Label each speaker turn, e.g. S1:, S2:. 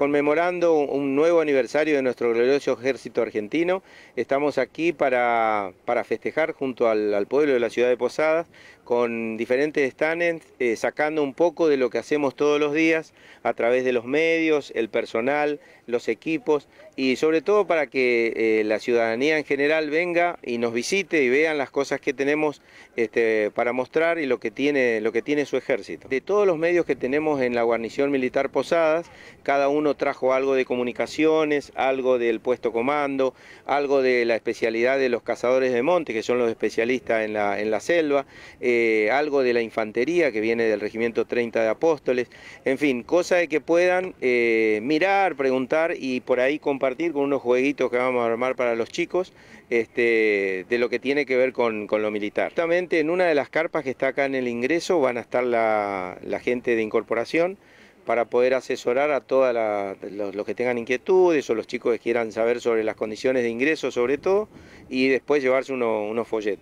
S1: conmemorando un nuevo aniversario de nuestro glorioso ejército argentino. Estamos aquí para, para festejar junto al, pueblo de la ciudad de Posadas con diferentes stands, eh, sacando un poco de lo que hacemos todos los días a través de los medios, el personal, los equipos y sobre todo para que eh, la ciudadanía en general venga y nos visite y vean las cosas que tenemos este, para mostrar y lo que, tiene, lo que tiene su ejército. De todos los medios que tenemos en la guarnición militar Posadas, cada uno trajo algo de comunicaciones, algo del puesto comando, algo de la especialidad de los cazadores de monte, que son los especialistas en la, selva, eh, algo de la infantería que viene del regimiento 30 de Apóstoles, en fin, cosas de que puedan eh, mirar, preguntar y por ahí compartir con unos jueguitos que vamos a armar para los chicos este, de lo que tiene que ver con, lo militar. Justamente en una de las carpas que está acá en el ingreso van a estar la gente de incorporación, para poder asesorar a todos los que tengan inquietudes o los chicos que quieran saber sobre las condiciones de ingreso sobre todo y después llevarse unos folletos.